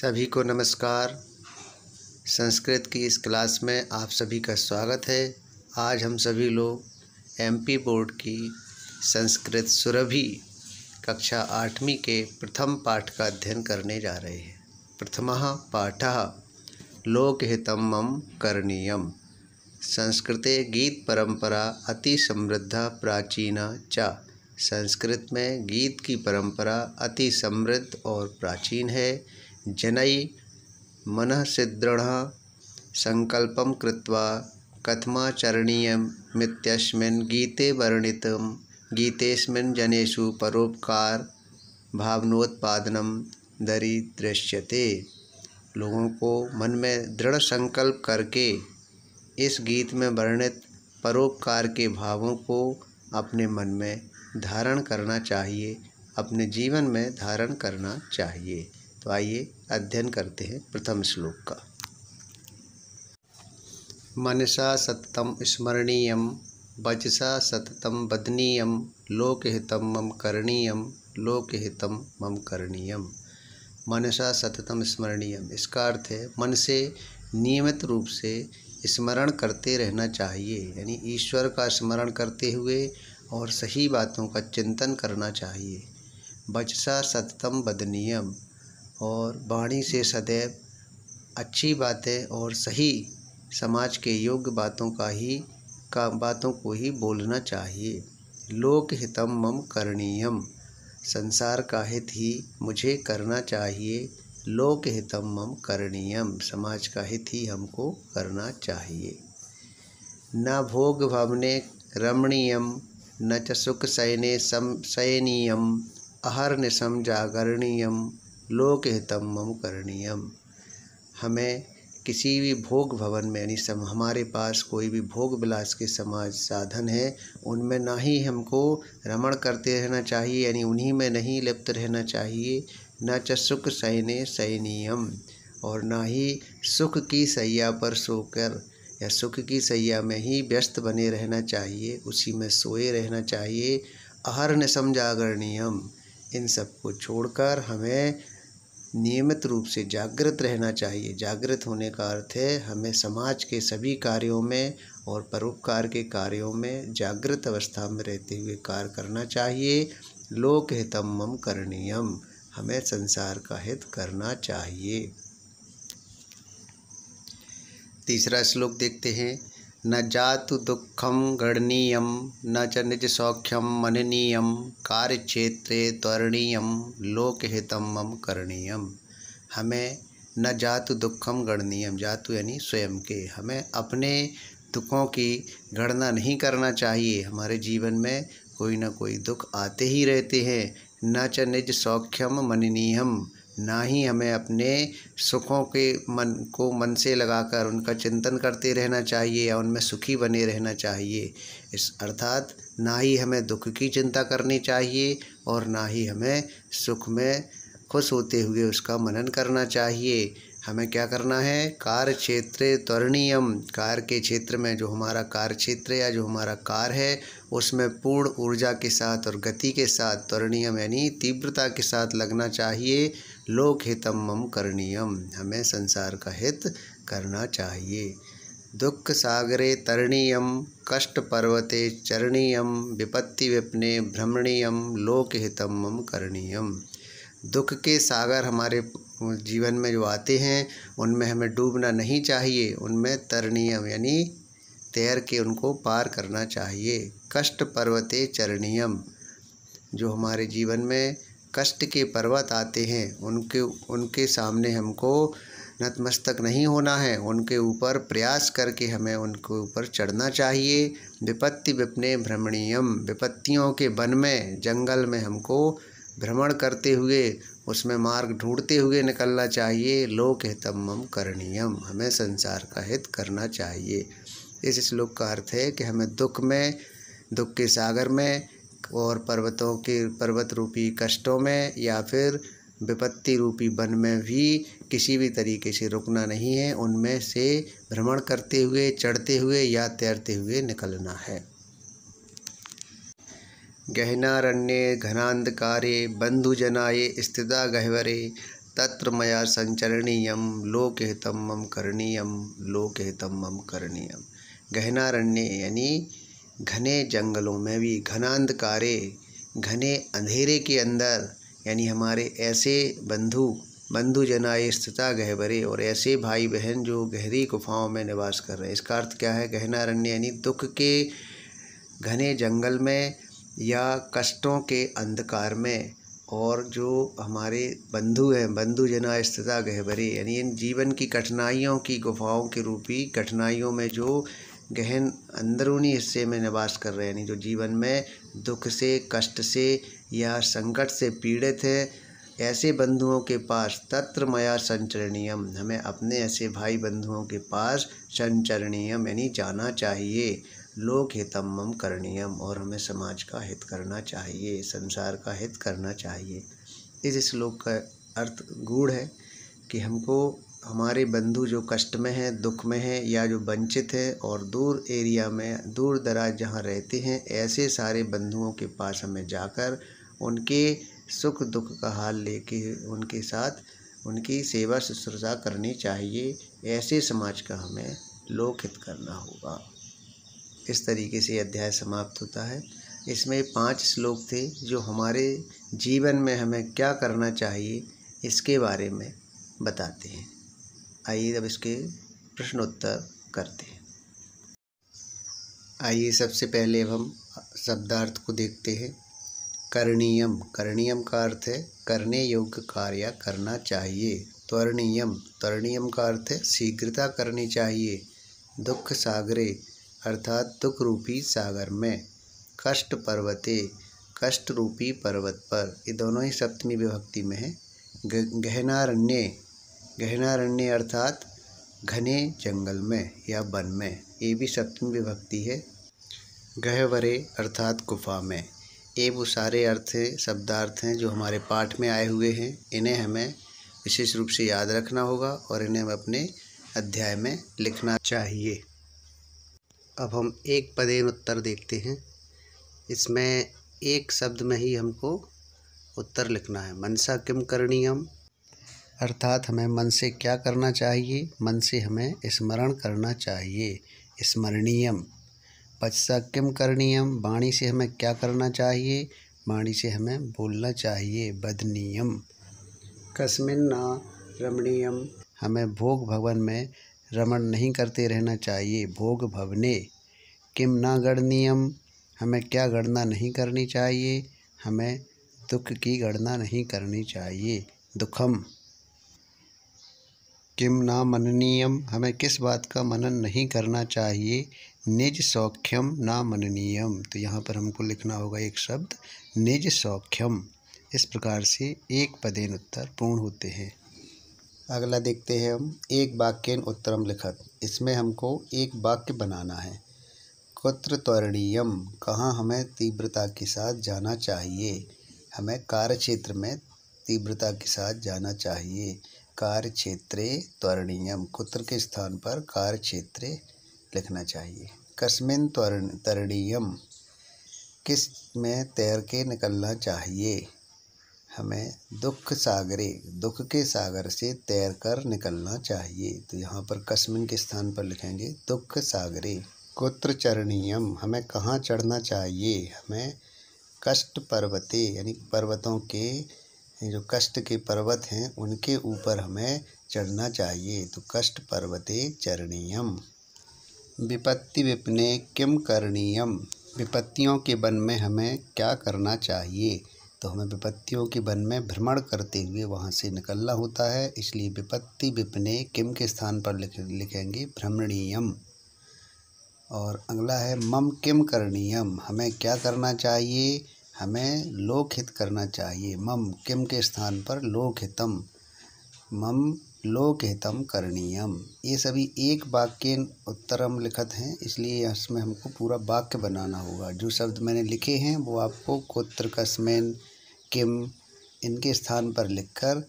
सभी को नमस्कार संस्कृत की इस क्लास में आप सभी का स्वागत है आज हम सभी लोग एमपी बोर्ड की संस्कृत सुरभि कक्षा आठवीं के प्रथम पाठ का अध्ययन करने जा रहे हैं प्रथम पाठ लोकहित मम करणीय संस्कृत गीत परंपरा अति समृद्धा प्राचीना च संस्कृत में गीत की परंपरा अति समृद्ध और प्राचीन है जनयि मन सुदृढः संकल्प कृत्वा कथमाचरणीय गीते वर्णितं जनसु परोपकार परोपकारभावनोत्पादनं दरीदृश्यते लोगों को मन में दृढ़ संकल्प करके इस गीत में वर्णित परोपकार के भावों को अपने मन में धारण करना चाहिए अपने जीवन में धारण करना चाहिए तो आइए अध्ययन करते हैं प्रथम श्लोक का मनसा सततम स्मरणीय वचसा सततम बदनीय लोकहित मम करणीय लोकहित मम करणीय मनसा सततम स्मरणीय इसका अर्थ है मन से नियमित रूप से स्मरण करते रहना चाहिए यानी ईश्वर का स्मरण करते हुए और सही बातों का चिंतन करना चाहिए बचसा सततम बदनीयम और वाणी से सदैव अच्छी बातें और सही समाज के योग्य बातों का ही का बातों को ही बोलना चाहिए लोक हितम मम करणीयम संसार का हित ही मुझे करना चाहिए लोक हितम मम करणीयम समाज का हित ही हमको करना चाहिए न भोग भवने रमणीयम न च सुख सैने सम अहर निशम जागरणीयम लोकहितम मम करणीयम हमें किसी भी भोग भवन में यानी सम हमारे पास कोई भी भोग विलास के समाज साधन है उनमें ना ही हमको रमण करते रहना चाहिए यानी उन्हीं में नहीं लिप्त रहना चाहिए न च सुख सैने सैनियम और ना ही सुख की सैया पर सोकर या सुख की सैया में ही व्यस्त बने रहना चाहिए उसी में सोए रहना चाहिए अहर निसम जागरणीयम इन सब को छोड़कर हमें नियमित रूप से जागृत रहना चाहिए जागृत होने का अर्थ है हमें समाज के सभी कार्यों में और परोपकार के कार्यों में जागृत अवस्था में रहते हुए कार्य करना चाहिए लोकहितम मम करणीयम हमें संसार का हित करना चाहिए तीसरा श्लोक देखते हैं न जातु दुखम गणनीय न च निज सौख्यम मननीय कार्य क्षेत्रे त्वरणीय लोकहित मम करणीय हमें न जातु दुखम गणनीय जातु यानी स्वयं के हमें अपने दुखों की गणना नहीं करना चाहिए हमारे जीवन में कोई ना कोई दुख आते ही रहते हैं न च निज सौख्यम मननीयम ना ही हमें अपने सुखों के मन को मन से लगाकर उनका चिंतन करते रहना चाहिए या उनमें सुखी बने रहना चाहिए इस अर्थात ना ही हमें दुख की चिंता करनी चाहिए और ना ही हमें सुख में खुश होते हुए उसका मनन करना चाहिए हमें क्या करना है कार्य क्षेत्र त्वरणीयम कार्य के क्षेत्र में जो हमारा कार्य क्षेत्र या जो हमारा कार है उसमें पूर्ण ऊर्जा के साथ और गति के साथ त्वरणीयम यानी तीव्रता के साथ लगना चाहिए लोक हितम मम करणीयम हमें संसार का हित करना चाहिए दुख सागरे तरणीयम कष्ट पर्वते चरणीयम विपत्ति विपने भ्रमणीयम हितम मम करणीयम दुख के सागर हमारे जीवन में जो आते हैं उनमें हमें डूबना नहीं चाहिए उनमें तरणीयम यानी तैर के उनको पार करना चाहिए कष्ट पर्वते चरणीयम जो हमारे जीवन में कष्ट के पर्वत आते हैं उनके उनके सामने हमको नतमस्तक नहीं होना है उनके ऊपर प्रयास करके हमें उनके ऊपर चढ़ना चाहिए विपत्ति विपने भ्रमणीयम विपत्तियों के वन में जंगल में हमको भ्रमण करते हुए उसमें मार्ग ढूंढते हुए निकलना चाहिए लोक हितम करणीयम हमें संसार का हित करना चाहिए इस श्लोक का अर्थ है कि हमें दुख में दुख के सागर में और पर्वतों के पर्वत रूपी कष्टों में या फिर विपत्ति रूपी वन में भी किसी भी तरीके से रुकना नहीं है उनमें से भ्रमण करते हुए चढ़ते हुए या तैरते हुए निकलना है गहनारण्य घनांधकारे बंधुजनाये स्थिता गहवरे तत्र मया संचरणीय लोकहितम मम करणीयम लोकहितम मम करणीयम गहनारण्य यानी घने जंगलों में भी घनांधकारे घने अंधेरे के अंदर यानी हमारे ऐसे बंधु बंधु जनाए स्थिता गहबरे और ऐसे भाई बहन जो गहरी गुफाओं में निवास कर रहे हैं इसका अर्थ क्या है गहना रण्य यानी दुख के घने जंगल में या कष्टों के अंधकार में और जो हमारे बंधु हैं बंधु जना स्थिता गहबरे यानी इन जीवन की कठिनाइयों की गुफाओं के रूपी कठिनाइयों में जो गहन अंदरूनी हिस्से में निवास कर रहे हैं यानी जो जीवन में दुख से कष्ट से या संकट से पीड़ित है ऐसे बंधुओं के पास तत्र मया संचरणीयम हमें अपने ऐसे भाई बंधुओं के पास संचरणीयम यानी जाना चाहिए लोक हितम करणीयम और हमें समाज का हित करना चाहिए संसार का हित करना चाहिए इस श्लोक का अर्थ गूढ़ है कि हमको हमारे बंधु जो कष्ट में हैं दुख में हैं या जो वंचित हैं और दूर एरिया में दूर दराज जहाँ रहते हैं ऐसे सारे बंधुओं के पास हमें जाकर उनके सुख दुख का हाल लेके उनके साथ उनकी सेवा शुश्रूषा करनी चाहिए ऐसे समाज का हमें लोकहित करना होगा इस तरीके से अध्याय समाप्त होता है इसमें पांच श्लोक थे जो हमारे जीवन में हमें क्या करना चाहिए इसके बारे में बताते हैं आइए अब इसके प्रश्नोत्तर करते हैं आइए सबसे पहले अब हम शब्दार्थ को देखते हैं करणीयम करणीयम का अर्थ है करने योग्य कार्य करना चाहिए त्वरणीयम त्वरणीयम का अर्थ है शीघ्रता करनी चाहिए दुख सागरे अर्थात दुख रूपी सागर में कष्ट पर्वते कष्ट रूपी पर्वत पर ये दोनों ही सप्तमी विभक्ति में है गहनारण्य गहनारण्य अर्थात घने जंगल में या वन में ये भी सप्तम विभक्ति है गहवरे अर्थात गुफा में ये वो सारे अर्थ हैं शब्दार्थ हैं जो हमारे पाठ में आए हुए हैं इन्हें हमें विशेष रूप से याद रखना होगा और इन्हें हम अपने अध्याय में लिखना चाहिए अब हम एक पदेन उत्तर देखते हैं इसमें एक शब्द में ही हमको उत्तर लिखना है मनसा किम करणीयम अर्थात हमें मन से क्या करना चाहिए मन से हमें स्मरण करना चाहिए स्मरणीयम पचसा किम करणीयम वाणी से हमें क्या करना चाहिए वाणी से हमें बोलना चाहिए बदनीयम कस्मिन्ना रमणीयम हमें भोग भवन में रमण नहीं करते रहना चाहिए भोग भवने किम ना गणनीयम हमें क्या गणना नहीं करनी चाहिए हमें दुख की गणना नहीं करनी चाहिए दुखम किम ना मननीयम हमें किस बात का मनन नहीं करना चाहिए निज सौख्यम ना मननीयम तो यहाँ पर हमको लिखना होगा एक शब्द निज सौख्यम इस प्रकार से एक पदेन उत्तर पूर्ण होते हैं अगला देखते हैं हम एक वाक्यन उत्तरम लिखत इसमें हमको एक वाक्य बनाना है कुत्र त्वरणीयम कहाँ हमें तीव्रता के साथ जाना चाहिए हमें कार्य क्षेत्र में तीव्रता के साथ जाना चाहिए क्षेत्र त्वरणीय कुत्र के स्थान पर क्षेत्र लिखना चाहिए कस्मिन त्वरण तरणीयम किस में तैर के निकलना चाहिए हमें दुख सागरे दुख के सागर से तैर कर निकलना चाहिए तो यहाँ पर कस्मिन के स्थान पर लिखेंगे दुख सागरे कुत्र चरणीयम हमें कहाँ चढ़ना चाहिए हमें कष्ट पर्वते यानी पर्वतों के जो कष्ट के पर्वत हैं उनके ऊपर हमें चढ़ना चाहिए तो कष्ट पर्वते चरणीयम विपत्ति विपने किम करणीयम विपत्तियों के वन में हमें क्या करना चाहिए तो हमें विपत्तियों के वन में भ्रमण करते हुए वहाँ से निकलना होता है इसलिए विपत्ति विपने किम के स्थान पर लिख लिखेंगे भ्रमणीयम और अगला है मम किम करणीयम हमें क्या करना चाहिए हमें लोकहित करना चाहिए मम किम के स्थान पर लोक हितम मम लोक हितम करणीयम ये सभी एक वाक्य उत्तरम लिखत हैं इसलिए इसमें हमको पूरा वाक्य बनाना होगा जो शब्द मैंने लिखे हैं वो आपको कुत्र कस्मैन किम इनके स्थान पर लिखकर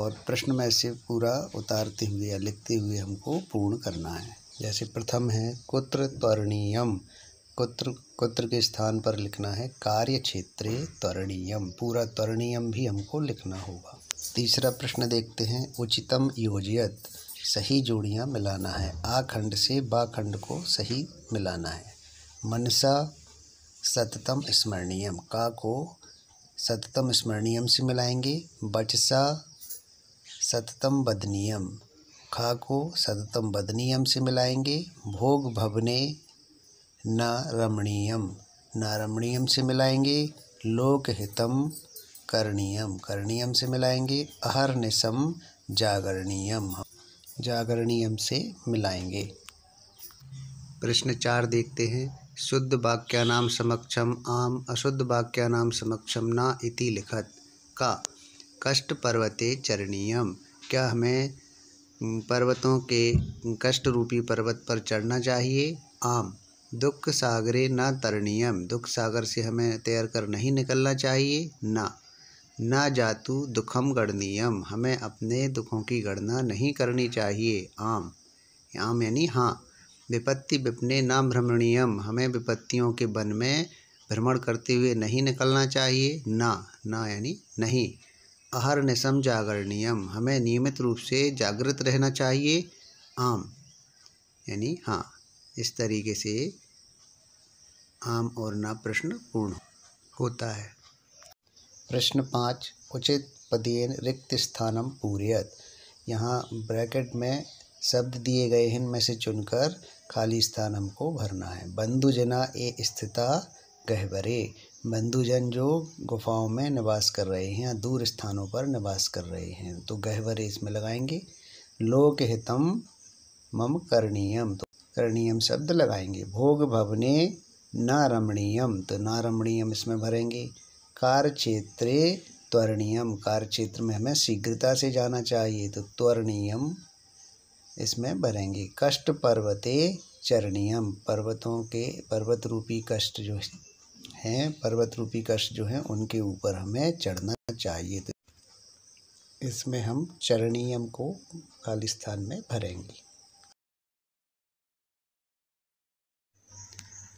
और प्रश्न में से पूरा उतारते हुए या लिखते हुए हमको पूर्ण करना है जैसे प्रथम है कुत्र त्वरणीयम कुत्र कुत्र के स्थान पर लिखना है कार्य क्षेत्र त्वरणीयम पूरा त्वरणीयम भी हमको लिखना होगा तीसरा प्रश्न देखते हैं उचितम योजयत सही जोड़ियाँ मिलाना है आ खंड से बा खंड को सही मिलाना है मनसा सततम स्मरणीयम का को सततम स्मरणीयम से मिलाएंगे बचसा सततम बदनीयम खा को सततम बदनीयम से मिलाएंगे भोग भवने न रमणीयम न रमणीयम से मिलाएंगे लोकहितम करणीयम करणीयम से मिलाएंगे अहरनिशम जागरणीयम जागरणीयम से मिलाएंगे प्रश्न चार देखते हैं शुद्ध वाक्यानाम समक्षम आम अशुद्ध वाक्यानाम समक्षम ना इति लिखत का कष्ट पर्वते चरणीयम क्या हमें पर्वतों के कष्ट रूपी पर्वत पर चढ़ना चाहिए आम दुख सागरे ना तरणीयम दुख सागर से हमें तैर कर नहीं निकलना चाहिए ना ना जातु दुखम गणनीयम हमें अपने दुखों की गणना नहीं करनी चाहिए आम आम यानी हाँ विपत्ति विपने ना भ्रमणीयम हमें विपत्तियों के वन में भ्रमण करते हुए नहीं निकलना चाहिए ना ना यानी नहीं अहर निशम जागरणीयम हमें नियमित रूप से जागृत रहना चाहिए आम यानी हाँ इस तरीके से आम और ना प्रश्न पूर्ण होता है प्रश्न पाँच उचित पदेन रिक्त स्थानम पूरयत यहाँ ब्रैकेट में शब्द दिए गए हैं इनमें से चुनकर खाली स्थान हमको भरना है बंधुजना ए स्थिता गहबरे बंधुजन जो गुफाओं में निवास कर रहे हैं या दूर स्थानों पर निवास कर रहे हैं तो गहबरे इसमें लगाएंगे लोक हितम मम करणीयम तो करणीयम शब्द लगाएंगे भोग भवने न रमणीयम तो न रमणीयम इसमें भरेंगे कार्य क्षेत्रे त्वरणीयम कार्य क्षेत्र में हमें शीघ्रता से जाना चाहिए तो त्वरणीयम इसमें भरेंगे कष्ट पर्वते चरणीयम पर्वतों के पर्वत रूपी कष्ट जो हैं पर्वत रूपी कष्ट जो हैं उनके ऊपर हमें चढ़ना चाहिए तो इसमें हम चरणीयम को खाली स्थान में भरेंगे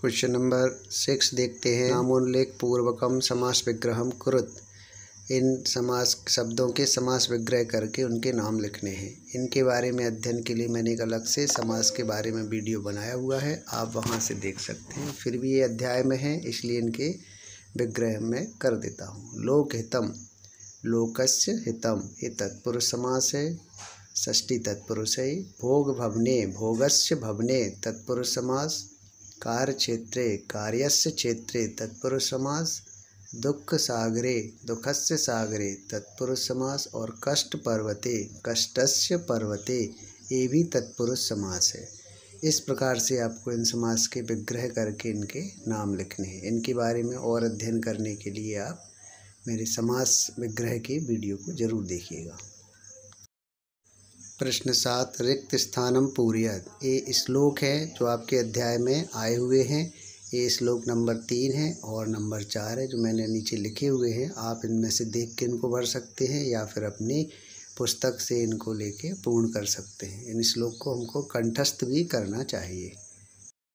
क्वेश्चन नंबर सिक्स देखते हैं नामोल्लेख पूर्वकम समास विग्रह कृत इन समास शब्दों के समास विग्रह करके उनके नाम लिखने हैं इनके बारे में अध्ययन के लिए मैंने एक अलग से समास के बारे में वीडियो बनाया हुआ है आप वहाँ से देख सकते हैं फिर भी ये अध्याय में है इसलिए इनके विग्रह मैं कर देता हूँ लोक हितम लोकस्य हितम ये तत्पुरुष समास है षष्टी तत्पुरुष है भोग भवने भोगस्य भवने तत्पुरुष समास कार्यक्षेत्रे कार्यस्य क्षेत्रे तत्पुरुष समास दुख सागरे दुखस्य सागरे तत्पुरुष समास और कष्ट पर्वते कष्टस्य पर्वते ये भी तत्पुरुष समास है इस प्रकार से आपको इन समास के विग्रह करके इनके नाम लिखने हैं इनके बारे में और अध्ययन करने के लिए आप मेरे समास विग्रह के वीडियो को ज़रूर देखिएगा प्रश्न सात रिक्त स्थानम पूर्यत ये श्लोक है जो आपके अध्याय में आए हुए हैं ये श्लोक नंबर तीन है और नंबर चार है जो मैंने नीचे लिखे हुए हैं आप इनमें से देख के इनको भर सकते हैं या फिर अपनी पुस्तक से इनको लेके पूर्ण कर सकते हैं इन श्लोक को हमको कंठस्थ भी करना चाहिए